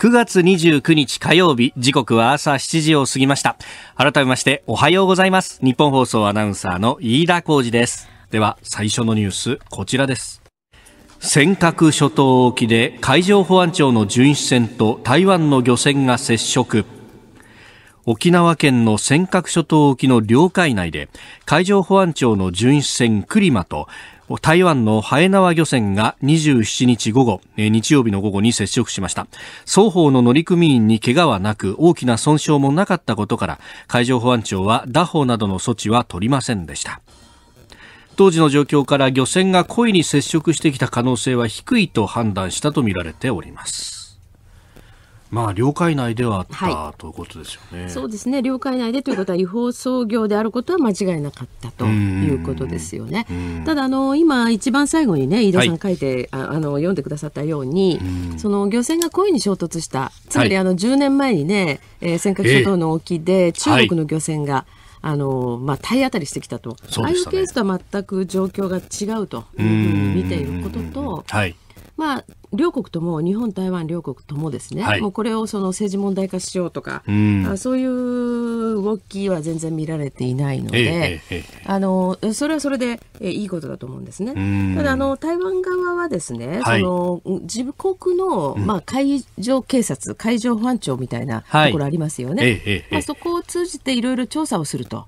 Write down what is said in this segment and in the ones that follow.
9月29日火曜日、時刻は朝7時を過ぎました。改めましておはようございます。日本放送アナウンサーの飯田浩二です。では、最初のニュース、こちらです。尖閣諸島沖で海上保安庁の巡視船と台湾の漁船が接触。沖縄県の尖閣諸島沖の領海内で海上保安庁の巡視船クリマと台湾のハエナワ漁船が27日午後、日曜日の午後に接触しました。双方の乗組員に怪我はなく、大きな損傷もなかったことから、海上保安庁は打法などの措置は取りませんでした。当時の状況から漁船が故意に接触してきた可能性は低いと判断したとみられております。まあ、領海内ではあった、はい、ということですよね。そうですね領海内でということは違法操業であることは間違いなかったということですよね。ただあの今一番最後にね飯田さん書いて、はい、あの読んでくださったようにその漁船が故意に衝突したつまりあの10年前にね、えー、尖閣諸島の沖で中国の漁船が、えー、はいあのまあ、体当たりしてきたと、ね、ああいうケースとは全く状況が違うというふうに見ていることと、はい、まあ、両国とも日本、台湾両国ともですね、はい、もうこれをその政治問題化しようとか、うん、そういう動きは全然見られていないので、ええあのそれはそれで、えいいことだと思うんですね。うん、ただあの、台湾側はですね、はい、その自国の、まあ、海上警察、うん、海上保安庁みたいなところありますよね、はいえまあ、そこを通じていろいろ調査をすると。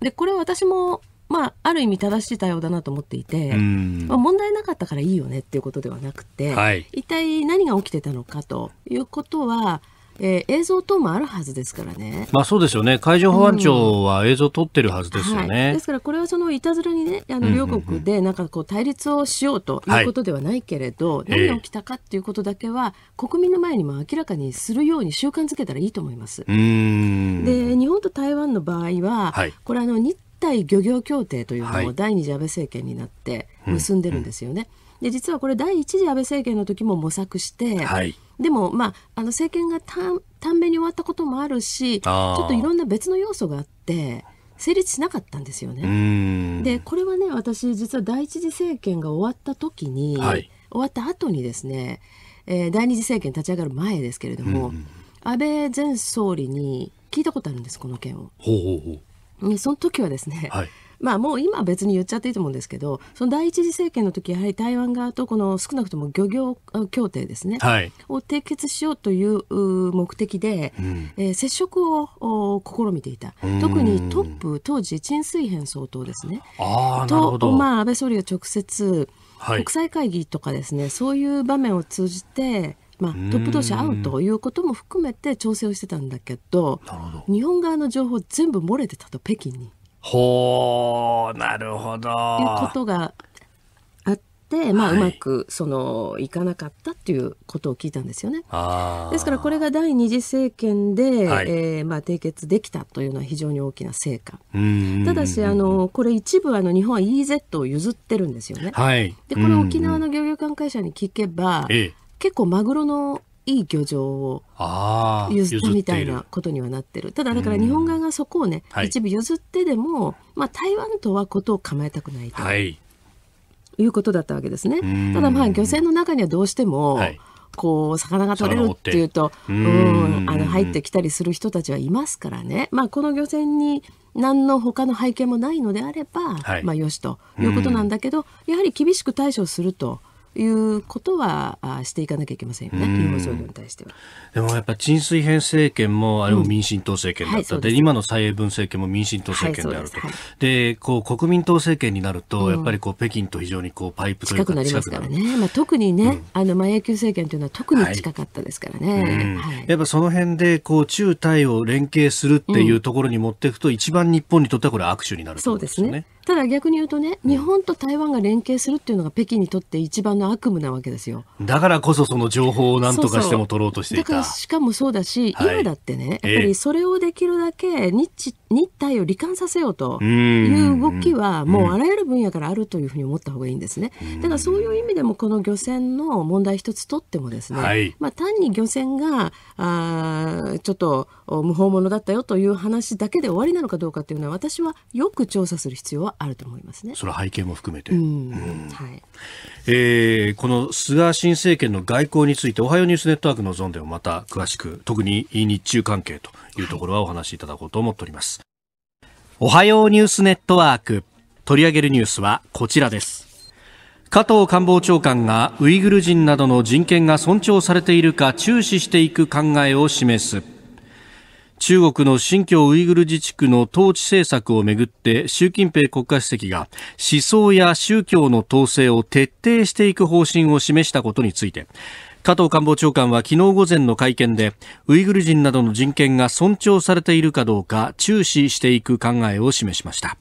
でこれ私もまあ、ある意味正しい対応だなと思っていて、まあ、問題なかったからいいよねっていうことではなくて、はい、一体何が起きてたのかということはえー、映像等もあるはずですからね。まあそうですよね。海上保安庁は映像を撮ってるはずですよね。うんはい、ですからこれはそのいたずらにね、あの両国でなんかこう対立をしようということではないけれど、何が起きたかっていうことだけは国民の前にも明らかにするように習慣づけたらいいと思います。で、日本と台湾の場合は、はい、これあの日対漁業協定というのを第二次安倍政権になって結んでるんですよね。で実はこれ第一次安倍政権の時も模索して、はい、でも、まあ、あの政権が短命に終わったこともあるしちょっといろんな別の要素があって成立しなかったんですよね。でこれはね私実は第一次政権が終わった時に、はい、終わった後にですね、えー、第二次政権立ち上がる前ですけれども、うん、安倍前総理に聞いたことあるんですこの件を。ほうほうほうその時はですね、はい、まあもう今は別に言っちゃっていいと思うんですけどその第一次政権の時やはり台湾側とこの少なくとも漁業協定ですね、はい、を締結しようという目的で、うん、えー、接触を試みていた特にトップ当時陳水扁総統ですねと、まあ、安倍総理が直接、国際会議とかですねそういう場面を通じてまあ、トップ同士会うということも含めて調整をしてたんだけど日本側の情報全部漏れてたと北京に。ほうなるほど。いうことがあって、まあ、うまくそのいかなかったっていうことを聞いたんですよね。ですからこれが第二次政権で、はい、えー、まあ、締結できたというのは非常に大きな成果。ただしあのこれ一部あの日本は EEZ を譲ってるんですよね。はい、でこれ沖縄の漁業関係者に聞けば、ええ結構マグロのいい漁場を譲ったみたいなことにはなってるただだから日本側がそこをね、一部譲ってでも、まあ、台湾とはことを構えたくないと、はい、いうことだったわけですね。ただまあ漁船の中にはどうしても、はい、こう魚が取れるっていうとうんあの入ってきたりする人たちはいますからね、まあ、この漁船に何の他の背景もないのであれば、はい、まあよしということなんだけどやはり厳しく対処するということはしていかなきゃいけませんよね、ユ総理に対しては。でもやっぱ沈水編政権もあれも民進党政権だった、うんはい、で今の蔡英文政権も民進党政権であると、はい、でこう国民党政権になると、やっぱりこう北京と非常にこうパイプというか近くなりますからね、まあ、特にね、うん、あの馬英九政権というのは特に近かったですからね、はい、やっぱその辺でこう中台を連携するっていうところに持っていくと、一番日本にとってはこれ握手になるそうですねただ逆に言うとね、日本と台湾が連携するっていうのが北京にとって一番の悪夢なわけですよ。だからこそその情報を何とかしても取ろうとしていた。そうそうだからしかもそうだし、はい、今だってね、やっぱりそれをできるだけ日日体を罹患させようという動きはもうあらゆる分野からあるというふうに思った方がいいんですね。だからそういう意味でもこの漁船の問題一つとってもですね、はい、まあ、単に漁船があちょっと無法者だったよという話だけで終わりなのかどうかというのは私はよく調査する必要はあると思いますね。その背景も含めて、はいえー、この菅新政権の外交についておはようニュースネットワークのゾーンでもまた詳しく特に日中関係というところはお話しいただこうと思っております、はい、おはようニュースネットワーク取り上げるニュースはこちらです加藤官房長官がウイグル人などの人権が尊重されているか注視していく考えを示す中国の新疆ウイグル自治区の統治政策をめぐって習近平国家主席が思想や宗教の統制を徹底していく方針を示したことについて加藤官房長官は昨日午前の会見でウイグル人などの人権が尊重されているかどうか注視していく考えを示しました。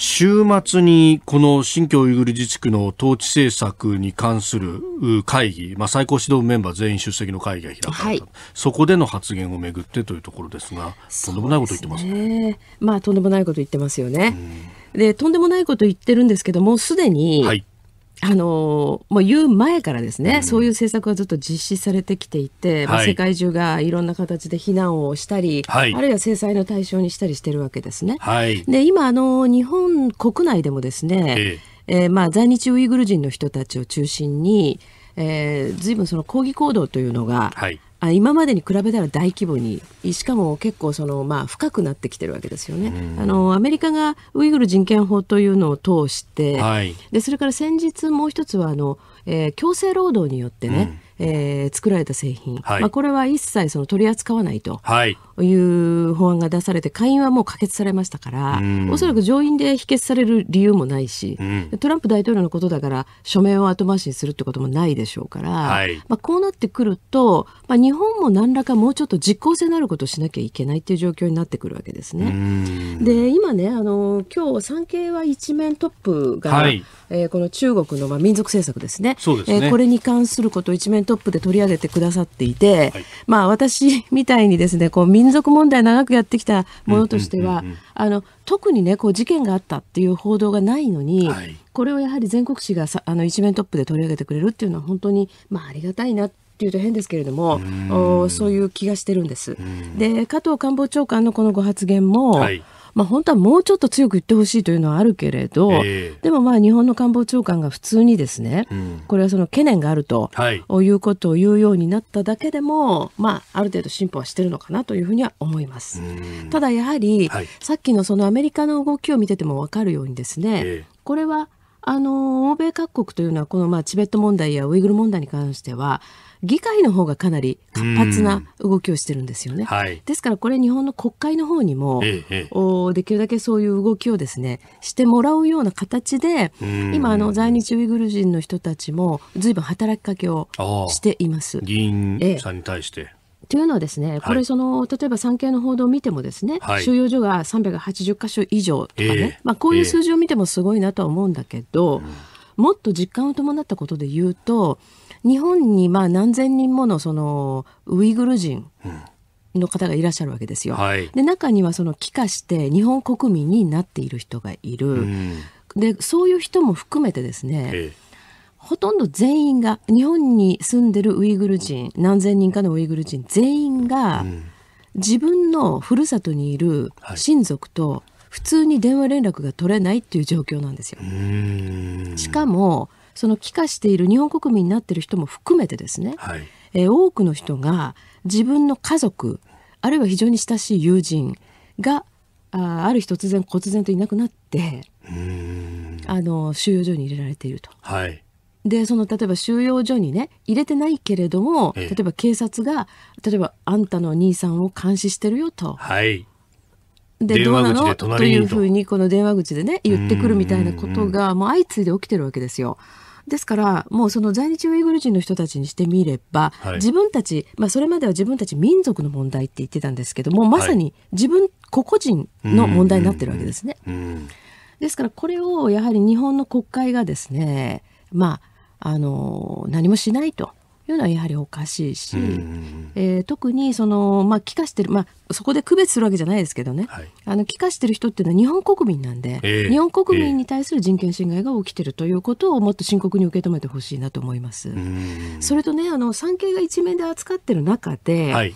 週末にこの新疆ウイグル自治区の統治政策に関する会議、まあ、最高指導メンバー全員出席の会議が開かれた、はい、そこでの発言をめぐってというところですが、とんでもないこと言ってますね。すねまあ、とんでもないこと言ってますよね。でとんでもないこと言ってるんですけどもすでに、はいあのもう言う前からですね、うん、そういう政策はずっと実施されてきていて、はい、ま世界中がいろんな形で避難をしたり、はい、あるいは制裁の対象にしたりしてるわけですね。はい、で今あの日本国内でもですね、えええー、まあ、在日ウイグル人の人たちを中心に、えー、随分その抗議行動というのが、はいあ今までに比べたら大規模にしかも結構その、まあ、深くなってきてるわけですよね。あのアメリカがウイグル人権法というのを通して、はい、でそれから先日もう一つはあのえー、強制労働によってね、うん、えー、作られた製品、はい、まあ、これは一切その取り扱わないという法案が出されて下院はもう可決されましたから、うん、おそらく上院で否決される理由もないし、うん、トランプ大統領のことだから署名を後回しにするってこともないでしょうから、はい、まあ、こうなってくると、まあ、日本も何らかもうちょっと実効性のあることをしなきゃいけないっていう状況になってくるわけですね。で今ねあの今日産経は一面トップが、はい、えー、この中国のまあ民族政策ですねそうですね、えー、これに関することを一面トップで取り上げてくださっていて、はい、まあ私みたいにですねこう民族問題長くやってきたものとしては、あの特にねこう事件があったっていう報道がないのに、はい、これをやはり全国紙がさあの一面トップで取り上げてくれるっていうのは本当にまあありがたいなっていうと変ですけれどもおそういう気がしてるんです。で加藤官房長官のこのご発言も、はい、まあ、本当はもうちょっと強く言ってほしいというのはあるけれど、えー、でもまあ日本の官房長官が普通にですね、うん、これはその懸念があると、はい、いうことを言うようになっただけでも、まあ、ある程度進歩はしてるのかなというふうには思います。ただやはり、はい、さっきのそのアメリカの動きを見てても分かるようにですね、えー、これはあの欧米各国というのはこのまあチベット問題やウイグル問題に関しては議会の方がかなり活発な動きをしてるんですよね。はい、ですからこれ日本の国会の方にも、ええ、おできるだけそういう動きをですねしてもらうような形で今あの在日ウイグル人の人たちも随分働きかけをしています。議員さんに対して、ええというのはですね、これその、はい、例えば産経の報道を見てもですね、はい、収容所が380箇所以上とかね、えー、まあ、こういう数字を見てもすごいなとは思うんだけど、えー、もっと実感を伴ったことで言うと日本にまあ何千人ものそのウイグル人、の方がいらっしゃるわけですよ。はい、で中にはその帰化して日本国民になっている人がいる、うん、でそういう人も含めてですね、ええ、ほとんど全員が日本に住んでるウイグル人何千人かのウイグル人全員が、自分のふるさとにいる親族と普通に電話連絡が取れないっていう状況なんですよ。しかもその帰化している日本国民になっている人も含めてですね、はい、えー、多くの人が自分の家族あるいは非常に親しい友人があある日突然忽然といなくなってあの収容所に入れられていると。はいでその例えば収容所にね入れてないけれども、例えば警察が例えばあんたの兄さんを監視してるよと。はいでどうなのというふうにこの電話口でね言ってくるみたいなことがもう相次いで起きてるわけですよ。ですからもうその在日ウイグル人の人たちにしてみれば、はい、自分たち、まあ、それまでは自分たち民族の問題って言ってたんですけどもまさに自分個々人の問題になってるわけですね。ですからこれをやはり日本の国会がですねまああの何もしないというのはやはりおかしいし、うえー、特にその、まあ、帰化してる、まあ、そこで区別するわけじゃないですけどね、はい、あの帰化してる人っていうのは日本国民なんで、えー、日本国民に対する人権侵害が起きてるということをもっと深刻に受け止めてほしいなと思います。それとねあの産経が一面で扱ってる中で、はい、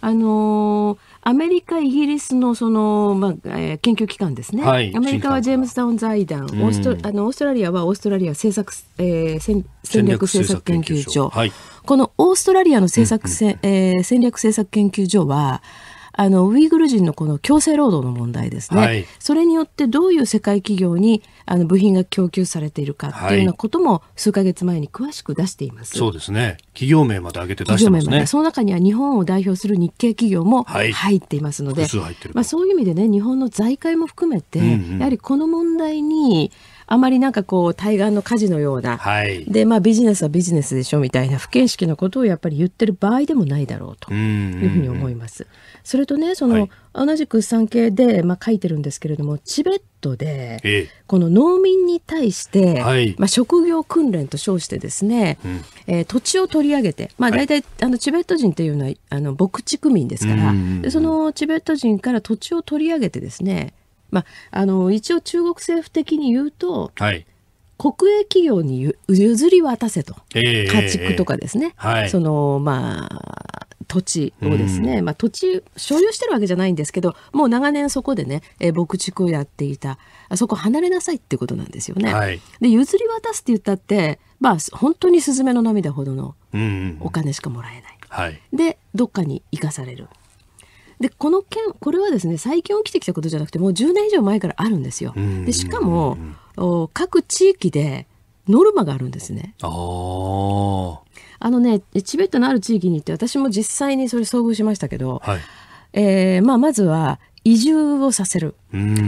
あのーアメリカ、イギリスのその、まあえー、研究機関ですね、はい、アメリカはジェームスタウン財団、オーストあのオーストラリアはオーストラリア政策、えー、戦戦略政策研究所、はい、このオーストラリアの政策せ、うんうん、えー、戦略政策研究所は、あのウイグル人のこの強制労働の問題ですね、はい、それによってどういう世界企業にあの部品が供給されているかっていうようなことも数か月前に詳しく出しています、はい、そうですね企業名まで挙げて出してますねその中には日本を代表する日系企業も入っていますので、はい、まあ、そういう意味でね日本の財界も含めて、うんうん、やはりこの問題にあまりなんかこう対岸の火事のような、はい、でまあ、ビジネスはビジネスでしょみたいな不見識なことをやっぱり言ってる場合でもないだろうというふうに思います。うんうんうんそれとねその、はい、同じく産経で、まあ、書いてるんですけれどもチベットで、ええ、この農民に対して、はい、まあ、職業訓練と称してですね、うん、えー、土地を取り上げて、まあ、大体、はい、あのチベット人というのはあの牧畜民ですから、でそのチベット人から土地を取り上げてですね、まあ、あの一応中国政府的に言うと、はい国営企業に譲り渡せと、えー、家畜とかですね、えーはい、そのまあ土地をですね、うん、まあ、土地所有してるわけじゃないんですけどもう長年そこでね、えー、牧畜をやっていたあそこ離れなさいってことなんですよね。はい、で譲り渡すって言ったって、まあ、本当にスズメの涙ほどのお金しかもらえない。はい、でどっかに生かされる。でこの件これはですね最近起きてきたことじゃなくてもう10年以上前からあるんですよ。でしかも各地域でノルマがあるんですね。あのねチベットのある地域に行って私も実際にそれ遭遇しましたけど、はい、えー、まあ、まずは移住をさせる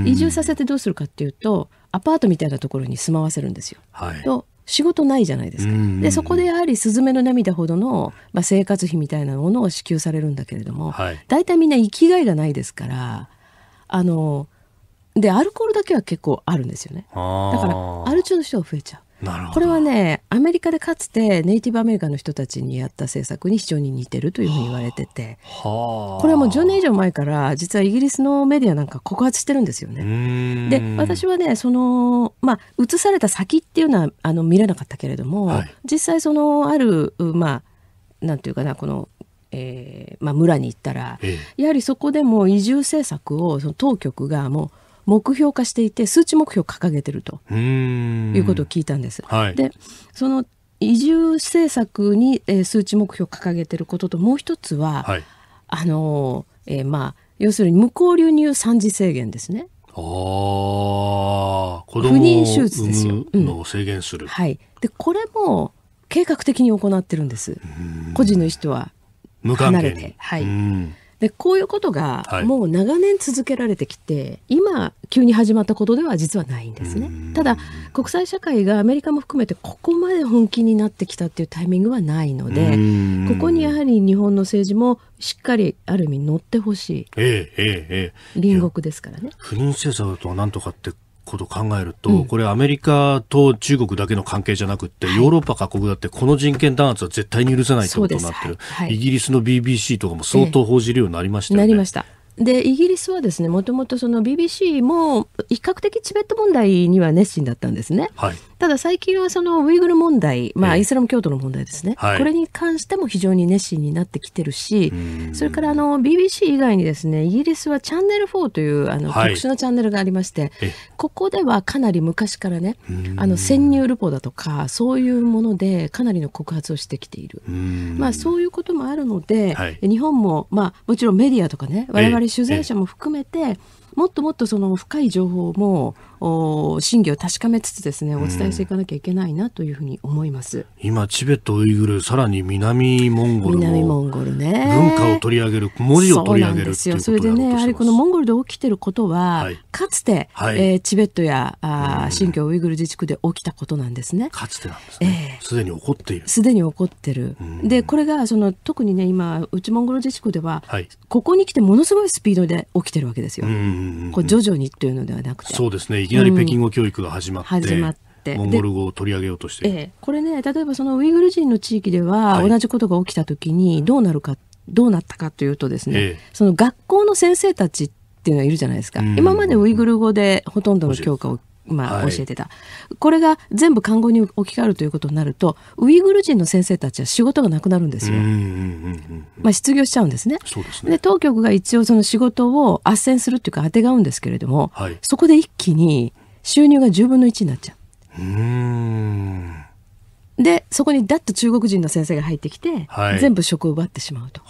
移住させてどうするかっていうとアパートみたいなところに住まわせるんですよ。はい、と仕事ないじゃないですか。でそこでやはり「スズメの涙」ほどの、まあ、生活費みたいなものを支給されるんだけれども、はい、大体みんな生きがいがないですからあのでアルコールだけは結構あるんですよねだからアル中の人が増えちゃう。これはねアメリカでかつてネイティブアメリカの人たちにやった政策に非常に似てるというふうに言われてて、はあ、これはもう10年以上前から実はイギリスのメディアなんか告発してるんですよね。で私はねそのまあ移された先っていうのはあの見れなかったけれども、はい、実際そのあるまあなんていうかなこのえーまあ、村に行ったら、ええ、やはりそこでも移住政策をその当局がもう目標化していて数値目標を掲げてるということを聞いたんです。はい、でその移住政策に、えー、数値目標を掲げてることともう一つは、はい、あのー、えー、まあ要するに無効流入三次制限ですね。子供不妊手術ですよ。のを制限する、うん、はい。でこれも計画的に行ってるんです。個人の意思とは離れて、はい。でこういうことがもう長年続けられてきて、はい、今急に始まったことでは実はないんですねただ国際社会がアメリカも含めてここまで本気になってきたっていうタイミングはないのでここにやはり日本の政治もしっかりある意味乗ってほしい、えええ隣国ですからね不妊政策とはとかってこと考えると、うん、これアメリカと中国だけの関係じゃなくて、はい、ヨーロッパ各国だってこの人権弾圧は絶対に許さないということになってる、はいイギリスの BBC とかも相当報じるようになりましたよね。えなりました。でイギリスはですねもともとその BBC も比較的チベット問題には熱心だったんですね、はい、ただ最近はそのウイグル問題、まあ、イスラム教徒の問題ですね、はい、これに関しても非常に熱心になってきてるし、それからあの BBC 以外にですねイギリスはチャンネル4というあの特殊なチャンネルがありまして、はい、ここではかなり昔からねあの潜入ルポだとかそういうものでかなりの告発をしてきているまあ、そういうこともあるので、日本も、まあ、もちろんメディアとかね我々り取材者も含めて、もっともっとその深い情報も真偽を確かめつつですねお伝えしていかなきゃいけないなというふうに思います、うん、今チベットウイグルさらに南モンゴル南モンゴルね文化を取り上げる文字を取り上げるそそれでねやはりこのモンゴルで起きてることは、はい、かつて、はい、えー、チベットやあ、うん、新疆ウイグル自治区で起きたことなんですねかつてなんですねすで、えー、に起こっているすでに起こってる、うん、でこれがその特にね今内モンゴル自治区では、はい、ここに来てものすごいスピードで起きてるわけですよ、うんうんうん、こう徐々にというのではなくてそうですねきなり北京語教育が始まって、うんモンゴル語を取り上げようとして、ええ、これね例えばそのウイグル人の地域では、同じことが起きた時にどうなるかどうなったかというとですね、ええ、その学校の先生たちっていうのはいるじゃないですか、今までウイグル語でほとんどの教科をまあ、教えてた、はい、これが全部看護に置き換わるということになるとウイグル人の先生たちは仕事がなくなるんですよ、まあ、失業しちゃうんですねで、ね、当局が一応その仕事を斡旋するっていうかあてがうんですけれども、はい、そこで一気に収入が10分の1になっちゃう。うでそこにだっと中国人の先生が入ってきて、はい、全部職を奪ってしまうと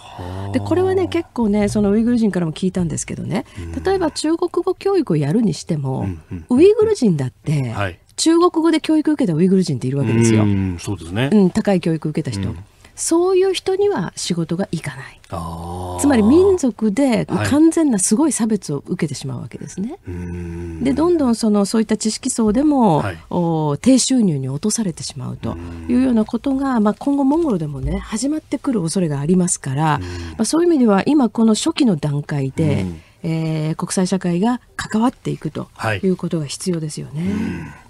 でこれはね結構ねそのウイグル人からも聞いたんですけどね、例えば中国語教育をやるにしても、ウイグル人だって、中国語で教育受けたウイグル人っているわけですよ。うんそうですね、うん、高い教育受けた人、そういう人には仕事が行かないつまり民族で完全なすごい差別を受けてしまうわけですね。はい、でどんどんそのそういった知識層でも、はい、お低収入に落とされてしまうというようなことが、まあ、今後モンゴルでもね始まってくる恐れがありますから、まあ、そういう意味では今この初期の段階で、えー、国際社会が関わっていくということが必要ですよね。はい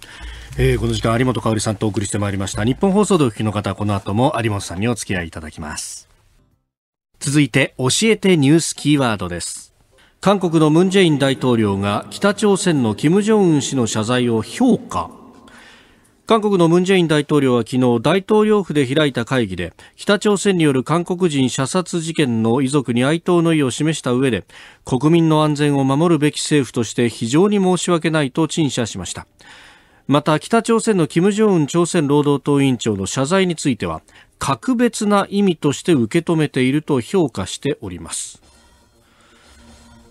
えー、この時間有本香さんとお送りしてまいりました日本放送でお聞きの方この後も有本さんにお付き合いいただきます続いて教えてニュースキーワードです韓国のムン・ジェイン大統領が北朝鮮の金正恩氏の謝罪を評価韓国のムン・ジェイン大統領は昨日大統領府で開いた会議で北朝鮮による韓国人射殺事件の遺族に哀悼の意を示した上で国民の安全を守るべき政府として非常に申し訳ないと陳謝しましたまた北朝鮮の金正恩朝鮮労働党委員長の謝罪については格別な意味として受け止めていると評価しております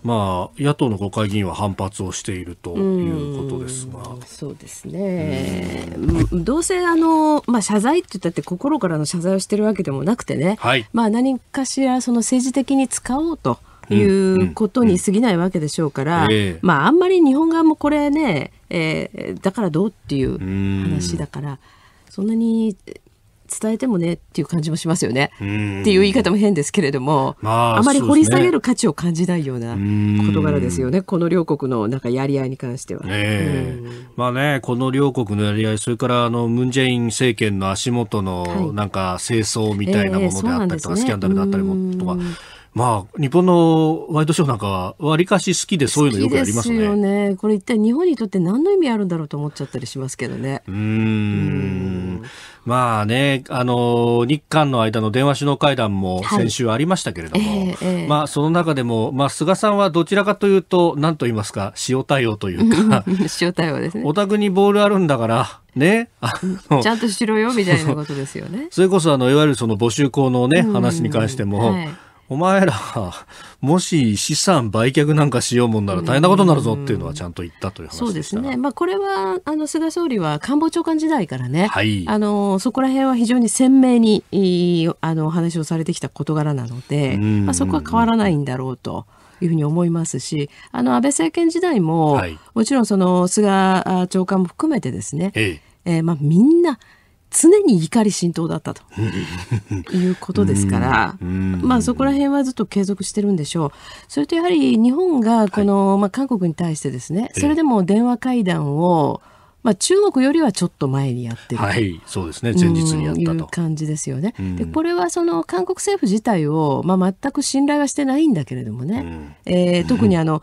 まあ野党の国会議員は反発をしているということですが、そうですね、うどうせあの、まあ、謝罪って言ったって心からの謝罪をしてるわけでもなくてね、はい、まあ、何かしらその政治的に使おうと。いうことに過ぎないわけでしょうから、まああんまり日本側もこれねえー、だからどうっていう話だからそんなに伝えてもねっていう感じもしますよねっていう言い方も変ですけれども、まあ、あまり掘り下げる価値を感じないような事柄ですよねこの両国のなんかやり合いに関しては。えまあねこの両国のやり合いそれからあのムン・ジェイン政権の足元のなんか清掃みたいなものであったりとか、はいえーね、スキャンダルだったりもとか。まあ、日本のワイドショーなんかは、わりかし好きでそういうのよくやりますね。すよね。これ一体日本にとって何の意味あるんだろうと思っちゃったりしますけどね。うん。まあね、あの、日韓の間の電話首脳会談も先週ありましたけれども、はいえーえー、まあ、その中でも、まあ、菅さんはどちらかというと、何と言いますか、塩対応というか、塩対応ですね。お宅にボールあるんだから、ね、ちゃんとしろよみたいなことですよね。それこそあのいわゆるその募集校のね話に関しても、はいお前ら、もし資産売却なんかしようもんなら大変なことになるぞっていうのはちゃんと言ったという話そうですね。まあこれは、あの、菅総理は官房長官時代からね、はい、あの、そこら辺は非常に鮮明に、あの、お話をされてきた事柄なので、まあそこは変わらないんだろうと。いうふうに思いますし、あの安倍政権時代も、はい、もちろんその菅長官も含めてですね、えええーまあ、みんな常に怒り浸透だったということですから、まあ、そこら辺はずっと継続してるんでしょう。それとやはり日本がこの、はい、まあ、韓国に対してですねそれでも電話会談を、まあ、中国よりはちょっと前にやってる、はい、そうですね前日にやったと、うん、いう感じですよね。でこれはその韓国政府自体を、まあ、全く信頼はしてないんだけれどもね、うえー、特にあの、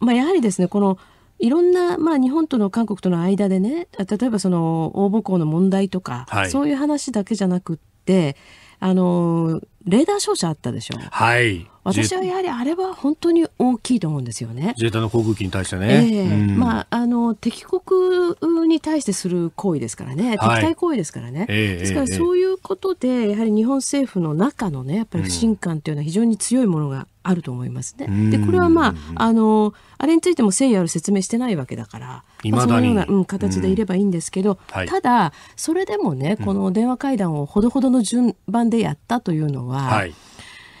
まあ、やはりですねこのいろんな、まあ、日本との韓国との間でね例えばその応募校の問題とか、はい、そういう話だけじゃなくってあのレーダー照射あったでしょはい私はやはりあれは本当に大きいと思うんですよね。自衛隊の航空機に対してね。えーうん、まああの敵国に対してする行為ですからね、敵対行為ですからね。はい、ですからそういうことで、やはり日本政府の中のねやっぱり不信感というのは非常に強いものがあると思いますね。でこれはまああのあれについても誠意ある説明してないわけだから、まあ、そのような、うん、形でいればいいんですけど、はい、ただそれでもねこの電話会談をほどほどの順番でやったというのは。は、はい、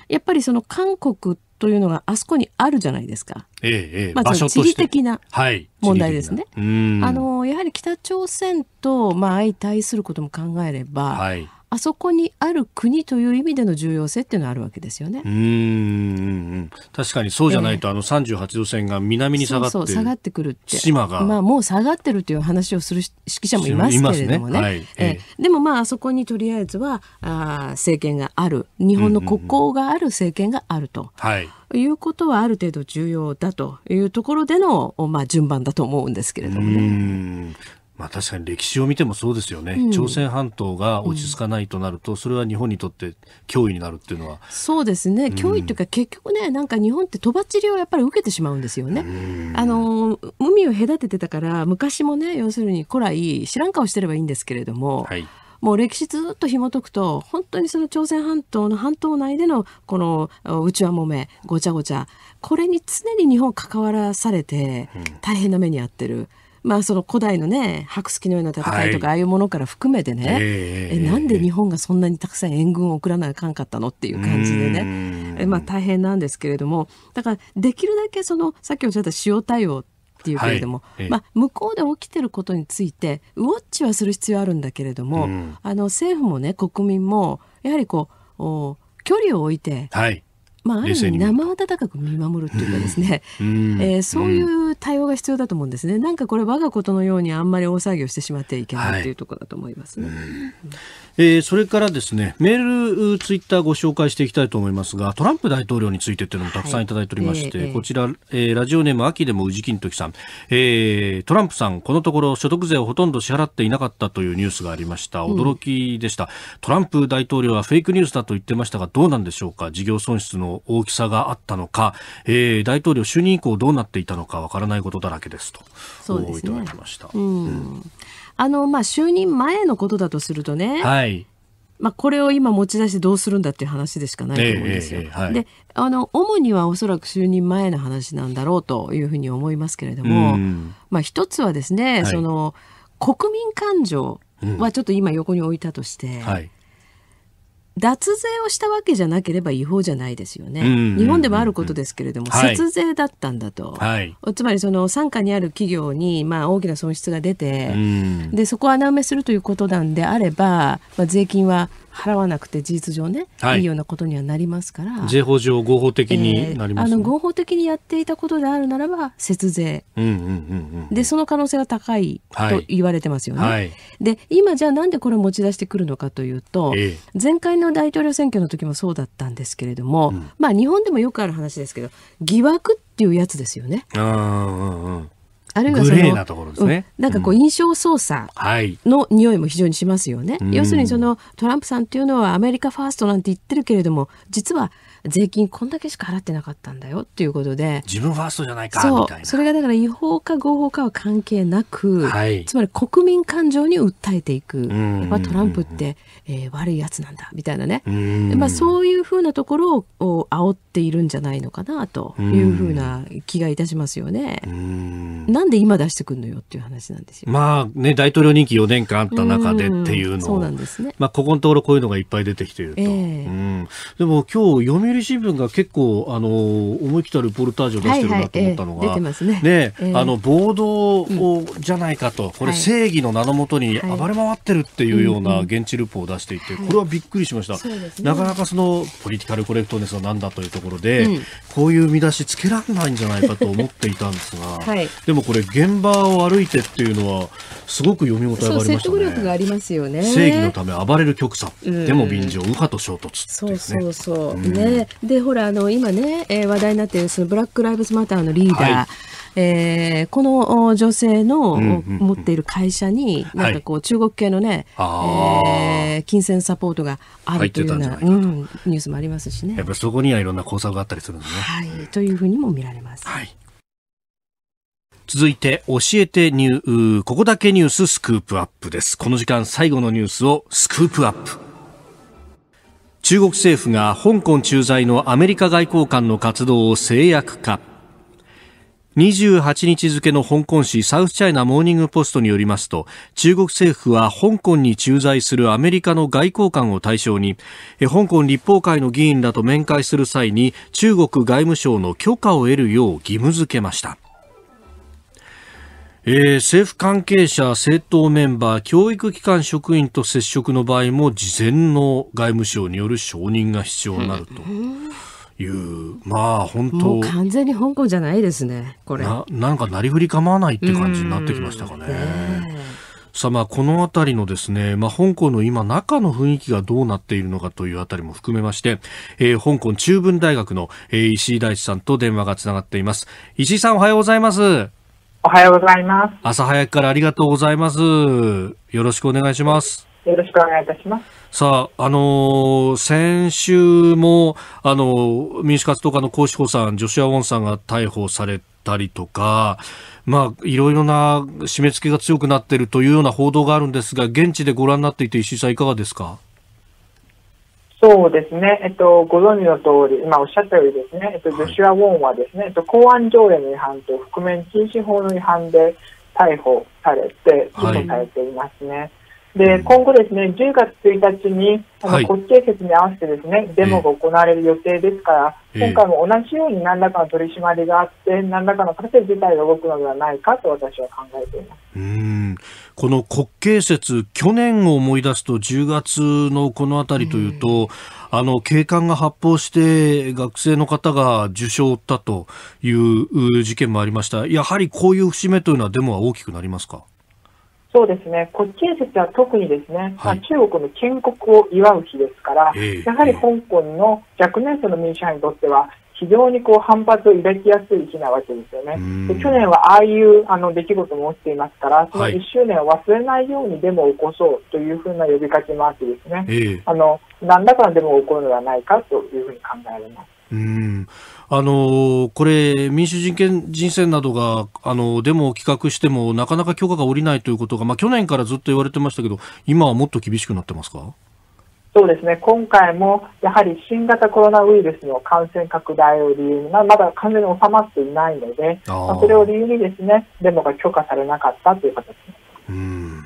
やっぱりその韓国というのがあそこにあるじゃないですか。えええまず地理的な問題ですね。はい、あのやはり北朝鮮とまあ相対することも考えれば、はい、あそこにある国という意味での重要性っていうのはあるわけですよね。うん確かにそうじゃないと、えー、あの38度線が南に下がってそう下がってくるって島が、まあ、もう下がってるという話をする指揮者もいますけれどもね、ねはい、えー、でもまああそこにとりあえずはあ政権がある日本の国交がある政権があると。はいいうことはある程度重要だというところでの、まあ、順番だと思うんですけれどもね。まあ、確かに歴史を見てもそうですよね、うん、朝鮮半島が落ち着かないとなると、うん、それは日本にとって脅威になるっていうのはそうですね、脅威というか、結局ね、なんか日本ってとばっちりをやっぱり受けてしまうんですよね。あの海を隔ててたから、昔もね、要するに古来、知らん顔してればいいんですけれども。はいもう歴史ずっと紐解くと本当にその朝鮮半島の半島内でのこの内輪もめごちゃごちゃこれに常に日本関わらされて大変な目に遭ってる。うんまあ、その古代のね白石のような戦いとか、ああいうものから含めてね、ええなんで日本がそんなにたくさん援軍を送らなあかんかったのっていう感じでねえ、まあ、大変なんですけれどもだからできるだけそのさっきおっしゃった塩対応っていうけれども、はい、まあ、向こうで起きてることについてウォッチはする必要あるんだけれども、あの政府もね国民もやはりこうお距離を置いて、はいまあ、ある意味生温かく見守るっていうかですね、えー、そういう対応が必要だと思うんですね、なんかこれ我がことのようにあんまり大騒ぎをしてしまってはいけないというところだと思いますね。はいうんえー、それからですねメール、ツイッターご紹介していきたいと思いますがトランプ大統領についてというのもたくさんいただいておりまして、はいえー、こちら、えー、ラジオネーム秋でも宇治金時さん、えー、トランプさん、このところ所得税をほとんど支払っていなかったというニュースがありました驚きでした、うん、トランプ大統領はフェイクニュースだと言ってましたがどうなんでしょうか事業損失の大きさがあったのか、えー、大統領就任以降どうなっていたのかわからないことだらけですとそうです、ね、いただきました。うん、うんあの、まあ、就任前のことだとするとね、はい、まあ、これを今持ち出してどうするんだっていう話でしかないと思うんですよ。はい、であの主にはおそらく就任前の話なんだろうというふうに思いますけれども、まあ、一つはですね、はい、その国民感情はちょっと今横に置いたとして、うんはい、脱税をしたわけじゃなければ違法じゃないですよね、日本でもあることですけれども、はい、節税だったんだと、はい、つまりその傘下にある企業にまあ大きな損失が出て、でそこを穴埋めするということなんであれば、まあ、税金は払わなくて事実上ね、はい、いいようなことにはなりますから。税法上合法的になります、ねえー、あの合法的にやっていたことであるならば節税、でその可能性が高いと言われてますよね。はいで今じゃあなんでこれを持ち出してくるのかというと、ええ、前回の大統領選挙の時もそうだったんですけれども、うん、まあ日本でもよくある話ですけど疑惑っていうやつですよね。あんうんうんあるいはその、ねうん、なんかこう印象操作の匂いも非常にしますよね、要するにそのトランプさんっていうのはアメリカファーストなんて言ってるけれども実は税金こんだけしか払ってなかったんだよっていうことで自分ファーストじゃないかみたいなそれがだから違法か合法かは関係なく、はい、つまり国民感情に訴えていく、やっぱトランプってえー、悪いやつなんだみたいなね、まあ、そういうふうなところを煽っているんじゃないのかなというふうな気がいたしますよね。んなんで今出してくるのよっていう話なんですよ。まあね大統領任期4年間あった中でっていうのを、そうなんですねまあ、ここのところこういうのがいっぱい出てきていると。えー、でも今日読売新聞が結構あの思い切ったルポルタージュを出してるなと思ったのが、はいはいえー、ね、ねえー、あの暴動を、じゃないかと、うん、これ正義の名のもとに暴れ回ってるっていうような現地ルポを出していて、これはびっくりしました、はいね、なかなかそのポリティカルコレクトネスはなんだというところで、うん、こういう見出しつけられないんじゃないかと思っていたんですが、はい、でもこれ現場を歩いてっていうのはすごく読み応えがありましたね。説得力がありますよね。正義のため暴れる極左、でも便乗右派と衝突。そうそうそう、ねでほらあの今ね、えー、話題になっているそのブラック・ライブズ・マターのリーダー、はいえー、この女性の、持っている会社に、なんかこう、中国系のね、はい、えー、金銭サポートがあるというような、うん、ニュースもありますしね。やっぱそこにはいろんな交差があったりするのね。はい、というふうにも見られます。はい、続いて、教えてニュー、ここだけニューススクープアップです。この時間最後のニュースをスクープアップ。中国政府が香港駐在のアメリカ外交官の活動を制約化28日付の香港紙サウスチャイナモーニングポストによりますと中国政府は香港に駐在するアメリカの外交官を対象に香港立法会の議員らと面会する際に中国外務省の許可を得るよう義務付けましたえー、政府関係者、政党メンバー、教育機関職員と接触の場合も事前の外務省による承認が必要になると。いうまあ本当完全に香港じゃないですねこれななんかなりふり構わないって感じになってきましたかね。ねさあまあこの辺りのですね、まあ、香港の今中の雰囲気がどうなっているのかというあたりも含めまして、えー、香港中文大学の、えー、石井大地さんと電話がつながっています石井さんおはようございますおはようございます。朝早くからありがとうございます。よろしくお願いします。よろしくお願いいたします。さあ、あのー、先週も、あのー、民主活動家の孔子子さん、ジョシュア・ウォンさんが逮捕されたりとか、まあ、いろいろな締め付けが強くなっているというような報道があるんですが、現地でご覧になっていて、石井さん、いかがですかそうですね、えっと、ご存知の通り、今おっしゃったようにですね、えっと、ジョシュア・ウォンはですね、えっと、公安条例の違反と覆面禁止法の違反で逮捕されて、起訴されていますね。はいで、今後ですね、10月1日に、あの、国慶節に合わせてですね、デモが行われる予定ですから、えー、今回も同じように何らかの取り締まりがあって、何らかの形で事態が動くのではないかと私は考えています。うん。この国慶節、去年を思い出すと10月のこの辺りというと、うん、あの警官が発砲して学生の方が受傷を負ったという事件もありました。やはりこういう節目というのはデモは大きくなりますかそうですね、国慶節は特にですね、はい、まあ、中国の建国を祝う日ですから、えー、やはり香港の若年層の民主派にとっては、非常にこう反発を抱きやすい日なわけですよね。で去年はああいうあの出来事も起きていますから、その1周年を忘れないようにデモを起こそうというふうな呼びかけもあってですね、あの何らかのデモが起こるのではないかというふうに考えられます。うんあのこれ、民主人権人選などがあのデモを企画してもなかなか許可が下りないということが、まあ、去年からずっと言われてましたけど今はもっと厳しくなってますかそうですね、今回もやはり新型コロナウイルスの感染拡大を理由に、まあ、まだ完全に収まっていないので、まあ、それを理由にですね、デモが許可されなかったという形うん、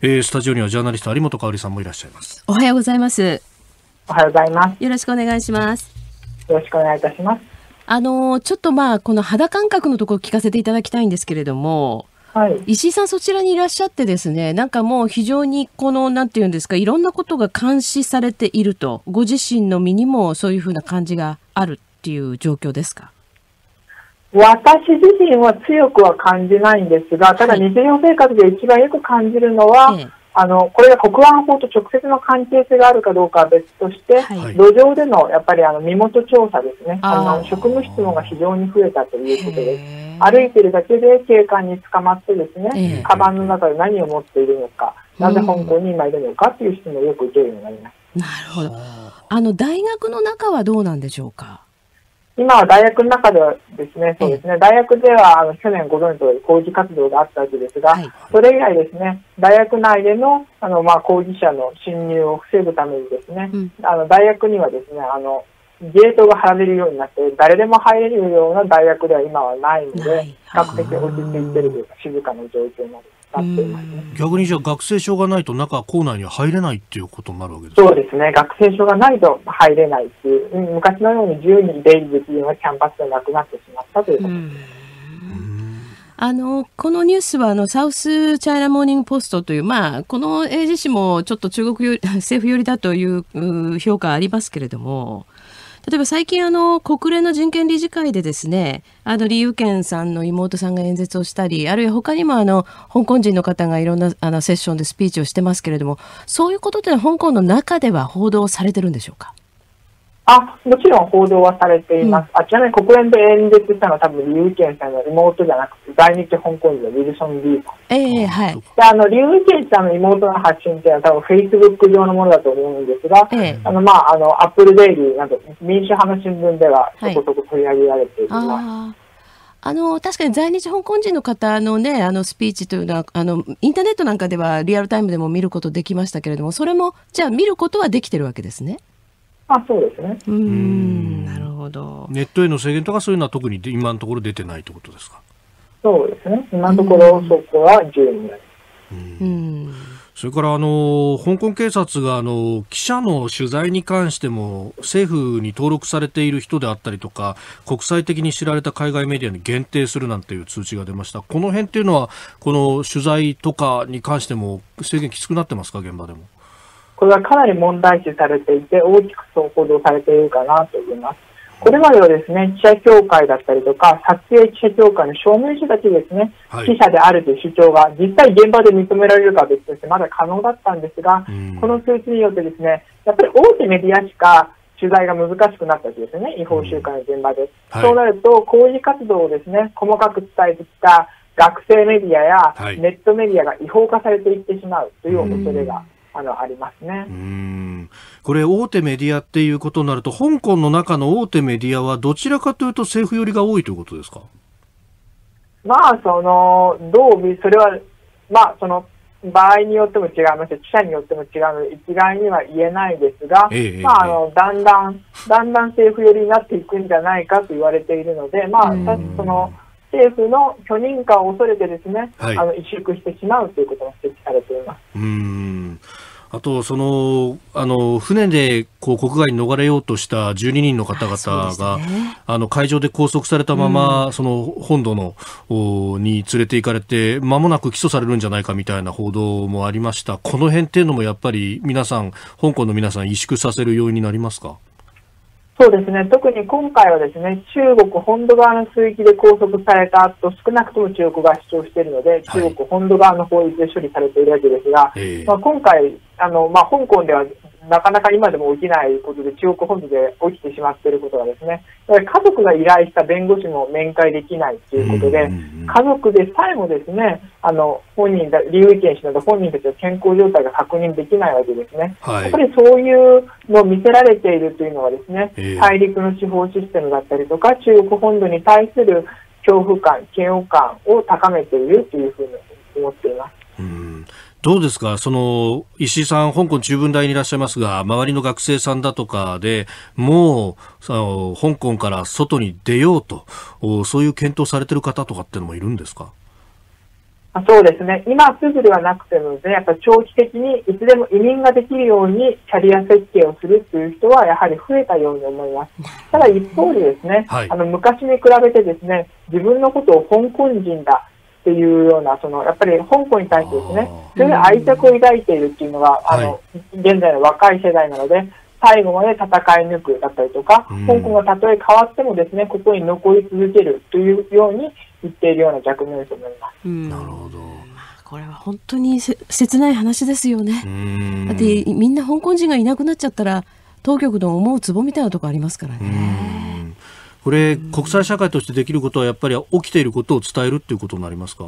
えー、スタジオにはジャーナリスト有本香里さんもいらっしゃいますおはようございますおはようございますよろしくお願いしますよろしくお願いいたしますあのー、ちょっとまあこの肌感覚のところ聞かせていただきたいんですけれどもはい、石井さん、そちらにいらっしゃってですね、なんかもう非常にこの、なんていうんですか、いろんなことが監視されていると、ご自身の身にもそういうふうな感じがあるっていう状況ですか私自身は強くは感じないんですが、ただ日常生活で一番よく感じるのは、はい、あの、これが国安法と直接の関係性があるかどうかは別として、はい、路上でのやっぱりあの身元調査ですね、あの職務質問が非常に増えたということです。歩いてるだけで警官に捕まってですね、えー、カバンの中で何を持っているのか、なぜ香港に今いるのかっていう問をよく受けるようになります。なるほど。あの、大学の中はどうなんでしょうか今は大学の中ではですね、そうですね、大学ではあの去年ご存知の抗議活動があったわけですが、はい、それ以外ですね、大学内でのあの、まあ、抗議者の侵入を防ぐためにですね、うん、あの大学にはですね、あのゲートがられるようになって、誰でも入れるような大学では今はないので、比較的落ち着いてるというか、静かな状況になってます、ね、逆にじゃあ、学生証がないと中、校内には入れないっていうことになるわけですかそうですね、学生証がないと入れないっていう、昔のように自由に出入りできるようなキャンパスがなくなってしまったということです。あの、このニュースは、あの、サウスチャイナモーニングポストという、まあ、この英字紙もちょっと中国より、政府寄りだという評価ありますけれども、例えば最近あの国連の人権理事会でですねあの李有健さんの妹さんが演説をしたりあるいは他にもあの香港人の方がいろんなあのセッションでスピーチをしてますけれどもそういうことって香港の中では報道されてるんでしょうかあ、もちろん報道はされています。うん、あちなみに国連で演説したのは多分、リュウ・ケンさんの妹じゃなくて、在日香港人のウィルソン・リーさん。ええー、はい。で、あの、リュウ・ケンさんの妹の発信っていうのは多分、Facebook 上のものだと思うんですが、えー、あの、まあ、あの、アップルデイリーなど、民主派の新聞ではそこそこ取り上げられています。はいあの確かに在日香港人の方のねあのスピーチというのはあのインターネットなんかではリアルタイムでも見ることできましたけれどもそれもじゃあ見ることはできてるわけですね。あそうですねうんなるほどネットへの制限とかそういうのは特に今のところ出てないということですかそうですね今のところそこはうんそれからあの香港警察があの記者の取材に関しても政府に登録されている人であったりとか国際的に知られた海外メディアに限定するなんていう通知が出ましたこの辺っていうのはこの取材とかに関しても制限きつくなってますか現場でも。これはかなり問題視されていて、大きく報道されているかなと思います。これまではですね、記者協会だったりとか、撮影記者協会の証明書だけですね、はい、記者であるという主張が、実際現場で認められるかは別として、まだ可能だったんですが、この数値によってですね、やっぱり大手メディアしか取材が難しくなったわけですね、違法集会の現場で。はい、そうなると、抗議活動をですね、細かく伝えてきた学生メディアやネットメディアが違法化されていってしまうという恐れがあのありますねうんこれ、大手メディアっていうことになると、香港の中の大手メディアは、どちらかというと政府寄りが多いということですかまあ、その、どう、それは、まあ、その、場合によっても違いますし、記者によっても違うので、一概には言えないですが、ええ、まあ、あの、だんだん、だんだん政府寄りになっていくんじゃないかと言われているので、まあ、その、政府の許認可を恐れてですね、はい、あの、萎縮してしまうということが指摘されています。うん。あとそのあの船でこう国外に逃れようとした12人の方々が、ね、あの海上で拘束されたまま、うん、その本土のに連れて行かれてまもなく起訴されるんじゃないかみたいな報道もありましたこの辺っていうのもやっぱり皆さん香港の皆さん萎縮させる要因になりますかそうですね特に今回はですね中国本土側の水域で拘束された後少なくとも中国が主張しているので、中国本土側の法律で処理されているわけですが、はい、まあ、今回あの、まあ、香港ではなかなか今でも起きないことで、中国本土で起きてしまっていることがですね、家族が依頼した弁護士も面会できないということで、家族でさえもですね、あの、本人だ、理由権しなど本人たちの健康状態が確認できないわけですね。はい、やっぱりそういうのを見せられているというのはですね、大陸の司法システムだったりとか、中国本土に対する恐怖感、嫌悪感を高めているというふうに思っています。どうですか、その石井さん、香港中文大にいらっしゃいますが、周りの学生さんだとかでもう香港から外に出ようと、そういう検討されてる方とかってのもいるんですかあそうですね、今すぐではなくてもですね、やっぱ長期的にいつでも移民ができるようにキャリア設計をするっていう人はやはり増えたように思います。ただ一方でですね、はい、あの昔に比べてですね、自分のことを香港人だ、っていうような、そのやっぱり香港に対してですね、それ愛着を抱いているっていうのが、あの、はい、現在の若い世代なので、最後まで戦い抜くだったりとか、香港がたとえ変わってもですね、ここに残り続けるというように言っているような逆になと思います。なるほど。これは本当に切ない話ですよね。だってみんな香港人がいなくなっちゃったら当局の思うつぼみたいなとこありますからね。これ、国際社会としてできることは、やっぱり起きていることを伝えるっていうことになりますか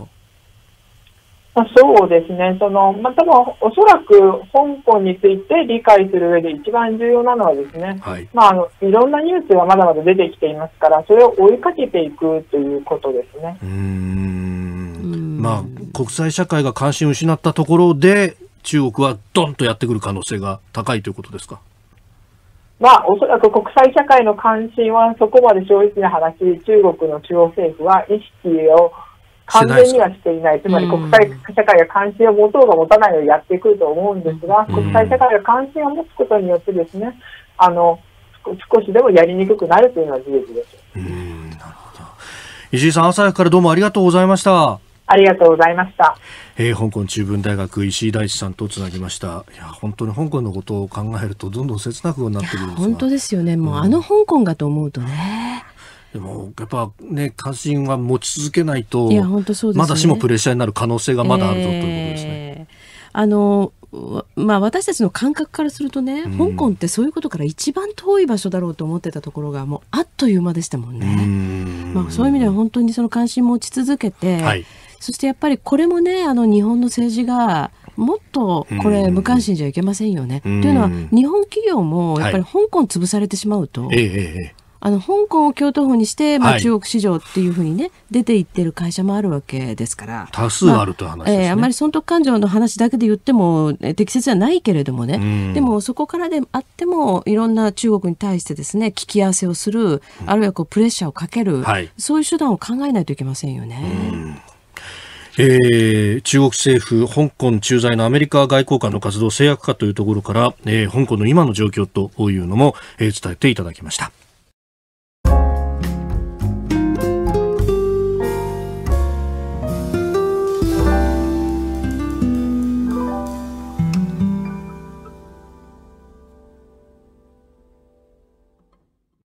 あそうですね、そのまあ、多分おそらく香港について理解する上で一番重要なのはですね、はい、まあ、あのいろんなニュースがまだまだ出てきていますから、それを追いかけていくということですね。うんまあ、国際社会が関心を失ったところで、中国はどんとやってくる可能性が高いということですか。まあ、おそらく国際社会の関心はそこまで正直な話、中国の中央政府は意識を完全にはしていない、つまり国際社会が関心を持とうが持たないにやってくると思うんですが、国際社会が関心を持つことによってですね、あの少しでもやりにくくなるというのは事実です。石井さん、朝早くからどうもありがとうございました。ありがとうございました。えー、香港中文大学石井大地さんとつなぎました。いや本当に香港のことを考えるとどんどん切なくなってくる本当ですよね。もう、うん、あの香港がと思うとね。でもやっぱね関心は持ち続けないと、いや本当そうです、まだしもプレッシャーになる可能性がまだあるぞ、ということですね。あのまあ、私たちの感覚からするとね、うん、香港ってそういうことから一番遠い場所だろうと思ってたところがもうあっという間でしたもんね。うん、まあ、そういう意味では本当にその関心持ち続けて、はいそしてやっぱりこれもねあの日本の政治がもっとこれ無関心じゃいけませんよね。というのは日本企業もやっぱり香港潰されてしまうと。はいあの香港を京都府にして、まあ、中国市場っていうふうにね、はい、出ていってる会社もあるわけですから多数あるという話、ねまあ、えー、あまり損得勘定の話だけで言っても、え適切じゃないけれどもねでもそこからであってもいろんな中国に対してですね聞き合わせをするあるいはこうプレッシャーをかける、はい、そういう手段を考えないといけませんよね。えー、中国政府、香港駐在のアメリカ外交官の活動制約化というところから、えー、香港の今の状況というのも、えー、伝えていただきました。